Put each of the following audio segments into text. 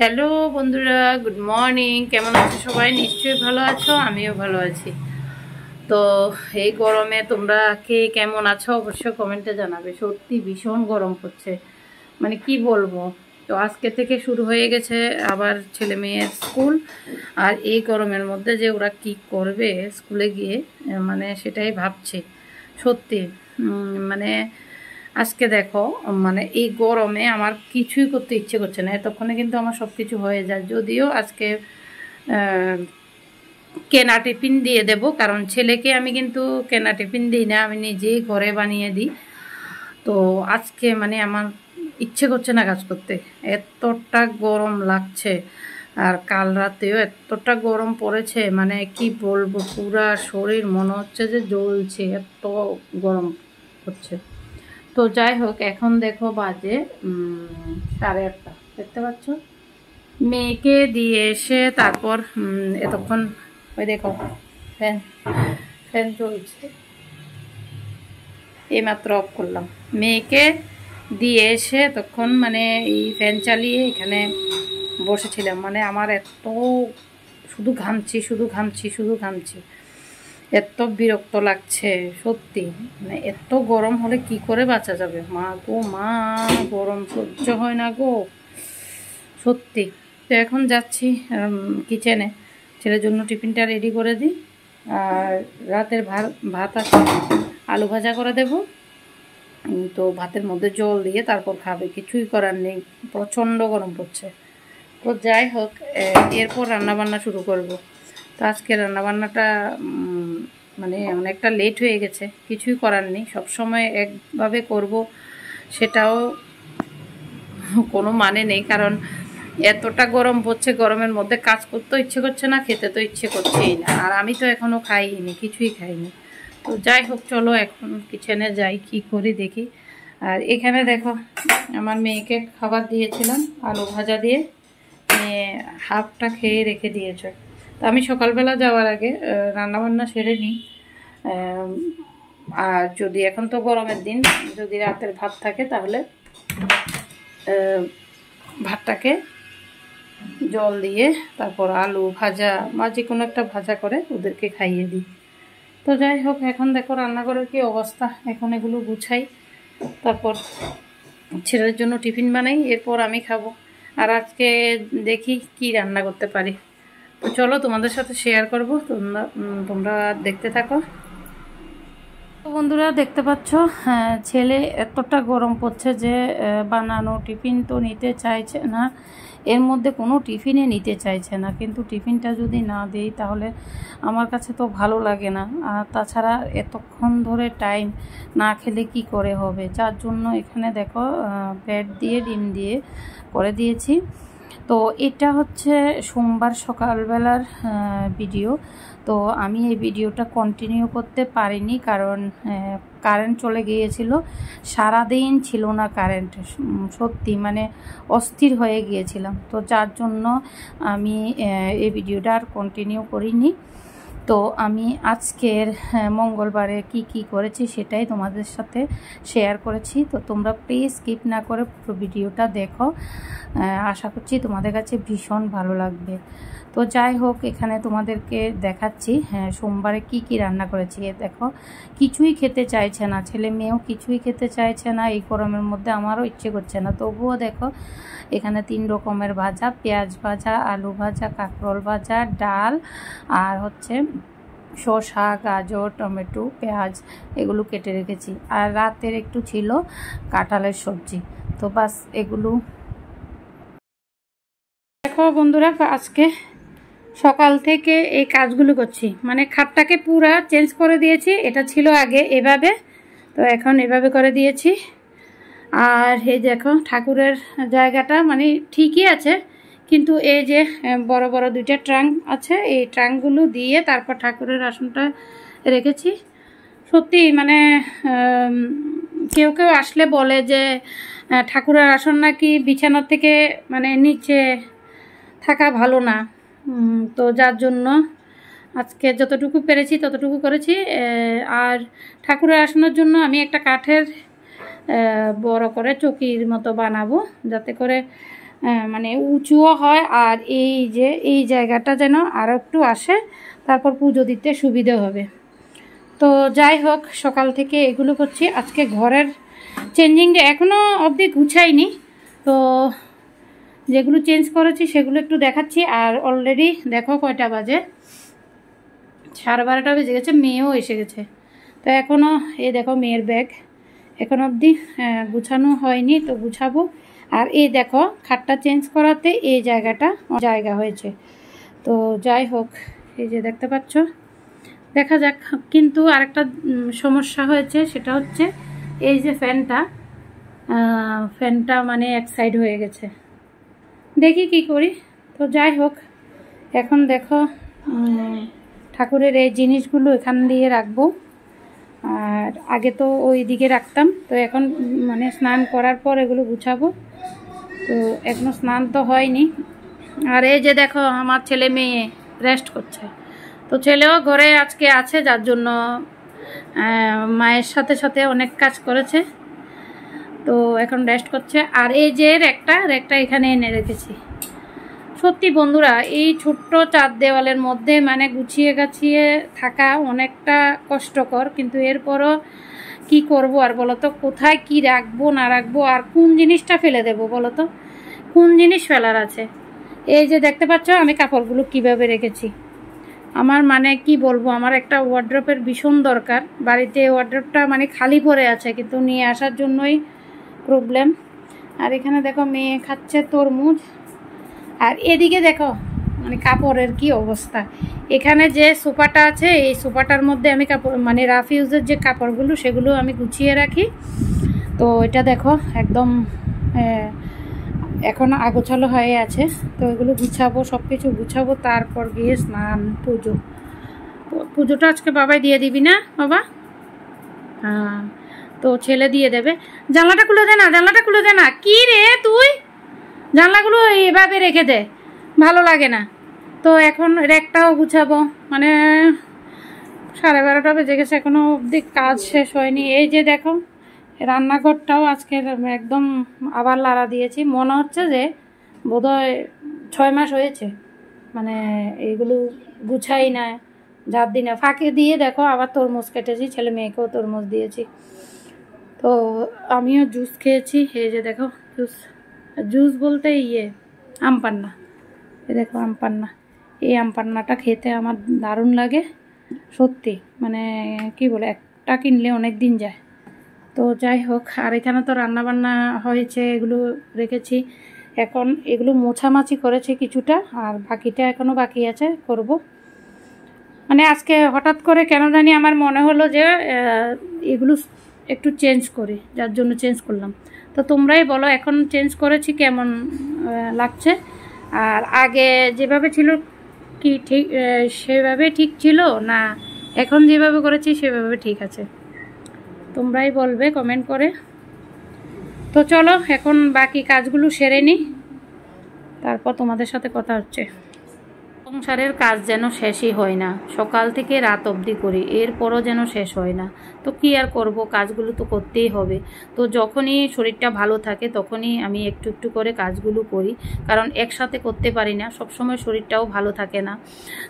Hello বন্ধুরা good morning কেমন আছো সবাই নিশ্চয়ই ভালো আছো আমিও ভালো আছি তো এই গরমে তোমরা কে কেমন আছো অবশ্যই কমেন্টে জানাবে সত্যি ভীষণ গরম পড়ছে মানে কি বলবো তো আজকে থেকে শুরু হয়ে গেছে আবার ছেলে মেয়ের স্কুল আর এই গরমের মধ্যে যে ওরা কি করবে স্কুলে গিয়ে মানে সেটাই ভাবছে সত্যি মানে আজকে দেখো মানে এই গরমে আমার কিছুই করতে ইচ্ছে করছে না এতক্ষণে কিন্তু আমার সব কিছু হয়ে যায় যদিও আজকে কেনা টিফিন দিয়ে দেব কারণ ছেলেকে আমি কিন্তু কেনা টিফিন দিই না আমি নিজেই ঘরে বানিয়ে দিই তো আজকে মানে আমার ইচ্ছে করছে না কাজ করতে এতটা গরম লাগছে আর কাল রাতেও এতটা গরম পড়েছে মানে কি বলবো পুরা শরীর মনে হচ্ছে যে জ্বলছে এত গরম হচ্ছে তো যাই হোক এখন দেখো বাজে সাড়ে আটটা দেখতে পাচ্ছ মেয়েকে দিয়ে এসে তারপর এতক্ষণ ওই দেখো ফ্যান ফ্যান চলছে এইমাত্র অফ করলাম মেয়েকে দিয়ে এসে তখন মানে এই ফ্যান চালিয়ে এখানে বসেছিলাম মানে আমার এত শুধু ঘামছি শুধু ঘামছি শুধু ঘামছি এত বিরক্ত লাগছে সত্যি মানে এত গরম হলে কি করে বাঁচা যাবে মা গো মা গরম সহ্য হয় না গো সত্যি তো এখন যাচ্ছি কিচেনে ছেলের জন্য টিফিনটা রেডি করে দিই আর রাতের ভাত ভাত আছে আলু ভাজা করে দেব তো ভাতের মধ্যে জল দিয়ে তারপর খাবে কিছুই করার নেই প্রচণ্ড গরম পড়ছে তো যাই হোক এরপর রান্নাবান্না শুরু করবো তো আজকে রান্নাবান্নাটা মানে অনেকটা লেট হয়ে গেছে কিছুই করার নেই সবসময় একভাবে করব সেটাও কোনো মানে নেই কারণ এতটা গরম পড়ছে গরমের মধ্যে কাজ করতেও ইচ্ছে করছে না খেতে তো ইচ্ছে করছেই না আর আমি তো এখনও খাইনি কিছুই খাইনি তো যাই হোক চলো এখন কিচেনে যাই কি করি দেখি আর এখানে দেখো আমার মেয়েকে খাবার দিয়েছিলাম আলু ভাজা দিয়ে হাফটা খেয়ে রেখে দিয়েছে তা আমি সকালবেলা যাওয়ার আগে রান্নাবান্না সেরে নিই আর যদি এখন তো গরমের দিন যদি রাতের ভাত থাকে তাহলে ভাতটাকে জল দিয়ে তারপর আলু ভাজা বা যে কোনো একটা ভাজা করে ওদেরকে খাইয়ে দিই তো যাই হোক এখন দেখো রান্নাঘরের কি অবস্থা এখন এগুলো গুছাই তারপর ছেলের জন্য টিফিন বানাই এরপর আমি খাবো আর আজকে দেখি কি রান্না করতে পারি তো চলো তোমাদের সাথে শেয়ার করব তোমরা তোমরা দেখতে থাকো বন্ধুরা দেখতে পাচ্ছ হ্যাঁ, ছেলে এতটা গরম পড়ছে যে বানানো টিফিন তো নিতে চাইছে না এর মধ্যে কোনো টিফিনে নিতে চাইছে না কিন্তু টিফিনটা যদি না দেই তাহলে আমার কাছে তো ভালো লাগে না আর তাছাড়া এতক্ষণ ধরে টাইম না খেলে কি করে হবে যার জন্য এখানে দেখো ব্যাট দিয়ে ডিম দিয়ে করে দিয়েছি তো এটা হচ্ছে সোমবার সকালবেলার ভিডিও তো আমি এই ভিডিওটা কন্টিনিউ করতে পারিনি কারণ কারেন্ট চলে গিয়েছিল সারাদিন ছিল না কারেন্ট সত্যি মানে অস্থির হয়ে গিয়েছিলাম তো যার জন্য আমি এই ভিডিওটা আর কন্টিনিউ করিনি তো আমি আজকের হ্যাঁ, মঙ্গলবারে কি কি করেছি সেটাই তোমাদের সাথে শেয়ার করেছি তো তোমরা প্লিজ স্কিপ না করে পুরো ভিডিওটা দেখো আশা করছি তোমাদের কাছে ভীষণ ভালো লাগবে তো যাই হোক এখানে তোমাদেরকে দেখাচ্ছি হ্যাঁ সোমবারে কি কি রান্না করেছি দেখো কিছুই খেতে চাইছে না ছেলে মেয়েও কিছুই খেতে চাইছে না এই গরমের মধ্যে আমারও ইচ্ছে করছে না তবুও দেখো এখানে তিন রকমের ভাজা পেঁয়াজ ভাজা আলু ভাজা কাঁকরোল ভাজা ডাল আর হচ্ছে শশা গাজর টমেটো পেঁয়াজ এগুলো কেটে রেখেছি আর রাতের একটু ছিল কাঁঠালের সবজি তো বাস এগুলো দেখো বন্ধুরা আজকে সকাল থেকে এই কাজগুলো করছি মানে খাটটাকে পুরা চেঞ্জ করে দিয়েছি এটা ছিল আগে এভাবে তো এখন এভাবে করে দিয়েছি আর এই দেখো ঠাকুরের জায়গাটা মানে ঠিকই আছে কিন্তু এই যে বড় বড় দুইটা ট্রাঙ্ক আছে এই ট্রাঙ্কগুলো দিয়ে তারপর ঠাকুরের আসনটা রেখেছি সত্যি মানে কেউ কেউ আসলে বলে যে ঠাকুরের আসন নাকি বিছানার থেকে মানে নিচে থাকা ভালো না তো যার জন্য আজকে যতটুকু পেরেছি ততটুকু করেছি আর ঠাকুরের আসনের জন্য আমি একটা কাঠের বড় করে চকির মতো বানাবো যাতে করে মানে উঁচুও হয় আর এই যে এই জায়গাটা যেন আরও একটু আসে তারপর পুজো দিতে সুবিধে হবে তো যাই হোক সকাল থেকে এগুলো করছি আজকে ঘরের চেঞ্জিংটা এখনও অবধি গুছাইনি তো যেগুলো চেঞ্জ করেছি সেগুলো একটু দেখাচ্ছি আর অলরেডি দেখো কয়টা বাজে সাড়ে বারোটা বেজে গেছে মেয়েও এসে গেছে তো এখনও এই দেখো মেয়ের ব্যাগ এখন অবধি গুছানো হয়নি তো গুছাবো আর এই দেখো খাটটা চেঞ্জ করাতে এই জায়গাটা জায়গা হয়েছে তো যাই হোক এই যে দেখতে পাচ্ছ দেখা যাক কিন্তু আরেকটা সমস্যা হয়েছে সেটা হচ্ছে এই যে ফ্যানটা ফ্যানটা মানে এক সাইড হয়ে গেছে দেখি কি করি তো যাই হোক এখন দেখো ঠাকুরের এই জিনিসগুলো এখান দিয়ে রাখবো আর আগে তো ওই দিকে রাখতাম তো এখন মানে স্নান করার পর এগুলো গুছাবো তো এখনও স্নান তো হয়নি আর এই যে দেখো আমার ছেলে মেয়ে রেস্ট করছে তো ছেলেও ঘরে আজকে আছে যার জন্য মায়ের সাথে সাথে অনেক কাজ করেছে তো এখন রেস্ট করছে আর এই যে রেকটা রেকটা এখানে এনে রেখেছি সত্যি বন্ধুরা এই ছোট্ট চার দেওয়ালের মধ্যে মানে গুছিয়ে গাছিয়ে থাকা অনেকটা কষ্টকর কিন্তু এরপরও কি করব আর বলো তো কোথায় কি রাখবো না রাখবো আর কোন জিনিসটা ফেলে দেব বলো তো কোন জিনিস ফেলার আছে এই যে দেখতে পাচ্ছ আমি কাপড়গুলো কিভাবে রেখেছি আমার মানে কি বলবো আমার একটা ওয়ার্ড্রপের ভীষণ দরকার বাড়িতে ওয়ার্ড্রপটা মানে খালি পড়ে আছে কিন্তু নিয়ে আসার জন্যই প্রবলেম আর এখানে দেখো মেয়ে খাচ্ছে তরমুজ আর এদিকে দেখো মানে কাপড়ের কি অবস্থা এখানে যে সোফাটা আছে এই সোফাটার মধ্যে আমি কাপড় মানে রাফ ইউজের যে কাপড়গুলো সেগুলো আমি গুছিয়ে রাখি তো এটা দেখো একদম এখন আগোছালো হয়ে আছে তো এগুলো গুছাবো সব কিছু গুছাবো তারপর গিয়ে স্নান পুজো পুজোটা আজকে বাবাই দিয়ে দিবি না বাবা হ্যাঁ তো ছেলে দিয়ে দেবে জানলাটা খুলে দে না জানলাটা খুলে দে না কি রে তুই জানলাগুলো এভাবে রেখে দে ভালো লাগে না তো এখন র্যাকটাও গুছাবো মানে সাড়ে বারোটা বেজে গেছে এখনও অবধি কাজ শেষ হয়নি এই যে দেখো রান্নাঘরটাও আজকে একদম আবার লাড়া দিয়েছি মনে হচ্ছে যে বোধহয় ছয় মাস হয়েছে মানে এইগুলো গুছাই না যার দিনে না ফাঁকে দিয়ে দেখো আবার তরমুজ কেটেছি ছেলে মেয়েকেও তরমুজ দিয়েছি তো আমিও জুস খেয়েছি এই যে দেখো জুস জুস বলতে ইয়ে আমপান্না এ দেখো আমপান্না এই আমপান্নাটা খেতে আমার দারুণ লাগে সত্যি মানে কি বলে একটা কিনলে অনেক দিন যায় তো যাই হোক আর এখানে তো রান্নাবান্না হয়েছে এগুলো রেখেছি এখন এগুলো মোছামাছি করেছে কিছুটা আর বাকিটা এখনও বাকি আছে করব। মানে আজকে হঠাৎ করে কেন জানি আমার মনে হলো যে এগুলো একটু চেঞ্জ করি যার জন্য চেঞ্জ করলাম তো তোমরাই বলো এখন চেঞ্জ করেছি কেমন লাগছে আর আগে যেভাবে ছিল কি ঠিক সেভাবে ঠিক ছিল না এখন যেভাবে করেছি সেভাবে ঠিক আছে তোমরাই বলবে কমেন্ট করে তো চলো এখন বাকি কাজগুলো সেরে নিই তারপর তোমাদের সাথে কথা হচ্ছে সংসারের কাজ যেন শেষই হয় না সকাল থেকে রাত অবধি করি এরপরও যেন শেষ হয় না তো কী আর করব কাজগুলো তো করতেই হবে তো যখনই শরীরটা ভালো থাকে তখনই আমি একটু একটু করে কাজগুলো করি কারণ একসাথে করতে পারি না সবসময় শরীরটাও ভালো থাকে না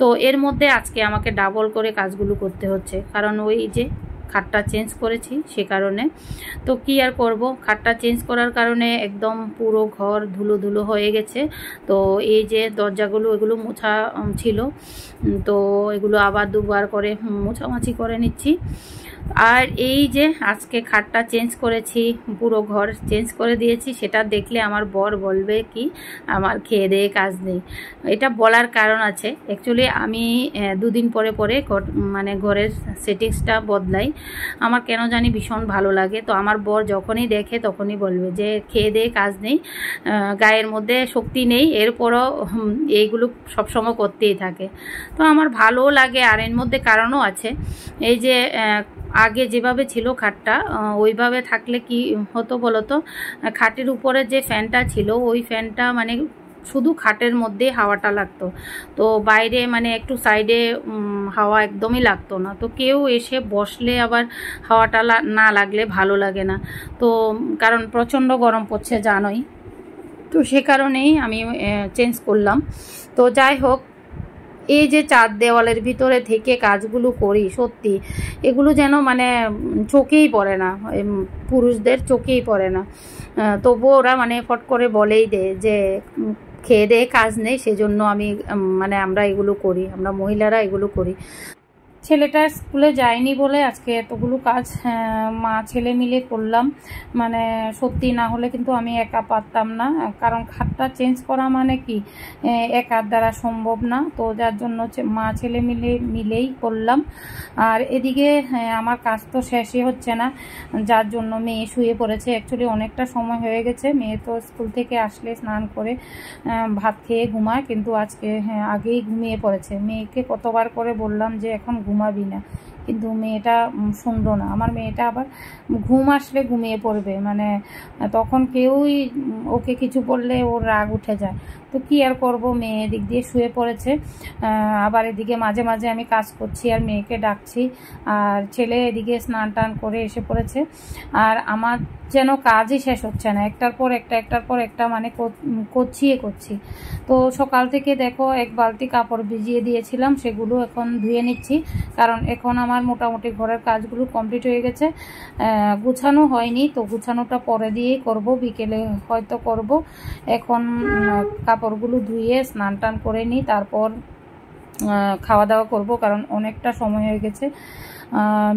তো এর মধ্যে আজকে আমাকে ডাবল করে কাজগুলো করতে হচ্ছে কারণ ওই যে খাটটা চেঞ্জ করেছি সে কারণে তো কি আর করব খাটটা চেঞ্জ করার কারণে একদম পুরো ঘর ধুলো ধুলো হয়ে গেছে তো এই যে দরজাগুলো এগুলো মোছা ছিল তো এগুলো আবার দুবার করে মোছামাছি করে নিচ্ছি আর এই যে আজকে খাটটা চেঞ্জ করেছি পুরো ঘর চেঞ্জ করে দিয়েছি সেটা দেখলে আমার বর বলবে কি আমার খেয়ে দেয়ে কাজ নেই এটা বলার কারণ আছে অ্যাকচুয়ালি আমি দুদিন পরে পরে মানে ঘরের সেটিংসটা বদলাই আমার কেন জানি ভীষণ ভালো লাগে তো আমার বর যখনই দেখে তখনই বলবে যে খেয়ে দেয়ে কাজ নেই গায়ের মধ্যে শক্তি নেই এরপরও এইগুলো সবসময় করতেই থাকে তো আমার ভালো লাগে আর এর মধ্যে কারণও আছে এই যে আগে যেভাবে ছিল খাটটা ওইভাবে থাকলে কি হতো বলতো খাটের উপরে যে ফ্যানটা ছিল ওই ফ্যানটা মানে শুধু খাটের মধ্যে হাওয়াটা লাগতো তো বাইরে মানে একটু সাইডে হাওয়া একদমই লাগতো না তো কেউ এসে বসলে আবার হাওয়াটা না লাগলে ভালো লাগে না তো কারণ প্রচণ্ড গরম পড়ছে জানোই তো সে কারণেই আমি চেঞ্জ করলাম তো যাই হোক এই যে চার দেওয়ালের ভিতরে থেকে কাজগুলো করি সত্যি এগুলো যেন মানে চোখেই পড়ে না পুরুষদের চোখেই পড়ে না তবুও ওরা মানে ফট করে বলেই দেয় যে খেয়ে দেয়ে কাজ নেই সেজন্য আমি মানে আমরা এগুলো করি আমরা মহিলারা এগুলো করি ছেলেটা স্কুলে যায়নি বলে আজকে এতগুলো কাজ মা ছেলে মিলে করলাম মানে সত্যি না হলে কিন্তু আমি একা পারতাম না কারণ খাতটা চেঞ্জ করা মানে কি একার দ্বারা সম্ভব না তো যার জন্য মা ছেলে মিলে মিলেই করলাম আর এদিকে আমার কাজ তো শেষই হচ্ছে না যার জন্য মেয়ে শুয়ে পড়েছে অ্যাকচুয়ালি অনেকটা সময় হয়ে গেছে মেয়ে তো স্কুল থেকে আসলে স্নান করে ভাত খেয়ে ঘুমায় কিন্তু আজকে আগেই ঘুমিয়ে পড়েছে মেয়েকে কতবার করে বললাম যে এখন ঘুম ঘুমাবি না কিন্তু মেয়েটা শুনলো না আমার মেয়েটা আবার ঘুম আসলে ঘুমিয়ে পড়বে মানে তখন কেউই ওকে কিছু বললে ওর রাগ উঠে যায় তো কি আর করব মেয়ে এদিক দিয়ে শুয়ে পড়েছে আবার এদিকে মাঝে মাঝে আমি কাজ করছি আর মেয়েকে ডাকছি আর ছেলে এদিকে স্নান টান করে এসে পড়েছে আর আমার যেন কাজই শেষ হচ্ছে না একটার পর একটা একটার পর একটা মানে করছি এ করছি তো সকাল থেকে দেখো এক বালতি কাপড় ভিজিয়ে দিয়েছিলাম সেগুলো এখন ধুয়ে নিচ্ছি কারণ এখন আমার মোটামুটি ঘরের কাজগুলো কমপ্লিট হয়ে গেছে গুছানো হয়নি তো গুছানোটা পরে দিয়েই করব বিকেলে হয়তো করব এখন কাপড়গুলো ধুয়ে স্নান টান করে নিই তারপর খাওয়া দাওয়া করব কারণ অনেকটা সময় হয়ে গেছে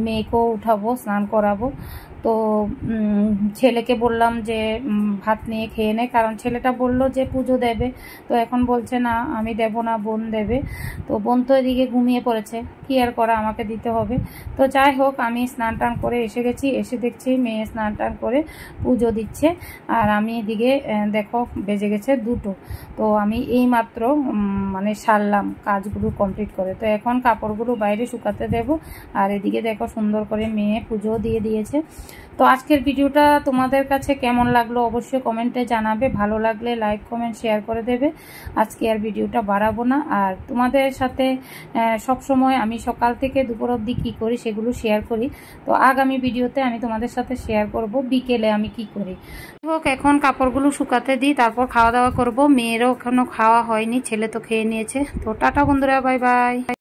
মেয়েকেও উঠাবো স্নান করাবো তো ছেলেকে বললাম যে ভাত নিয়ে খেয়ে নে কারণ ছেলেটা বলল যে পুজো দেবে তো এখন বলছে না আমি দেব না বোন দেবে তো বোন তো এদিকে ঘুমিয়ে পড়েছে কি আর করা আমাকে দিতে হবে তো যাই হোক আমি স্নান টান করে এসে গেছি এসে দেখছি মেয়ে স্নান টান করে পুজো দিচ্ছে আর আমি এদিকে দেখো বেজে গেছে দুটো তো আমি এই মাত্র মানে সারলাম কাজগুলো কমপ্লিট করে তো এখন কাপড়গুলো বাইরে শুকাতে দেব আর এদিকে দেখো সুন্দর করে মেয়ে পুজো দিয়ে দিয়েছে তো আজকের ভিডিওটা তোমাদের কাছে কেমন লাগলো অবশ্যই কমেন্টে জানাবে ভালো লাগলে লাইক কমেন্ট শেয়ার করে দেবে আজকে আর ভিডিওটা বাড়াবো না আর তোমাদের সাথে সব সময় আমি সকাল থেকে দুপুর অবধি কী করি সেগুলো শেয়ার করি তো আগামী ভিডিওতে আমি তোমাদের সাথে শেয়ার করব বিকেলে আমি কি করি হোক এখন কাপড়গুলো শুকাতে দিই তারপর খাওয়া দাওয়া করব মেয়েরও এখনও খাওয়া হয়নি ছেলে তো খেয়ে নিয়েছে তো টাটা বন্ধুরা বাই বাই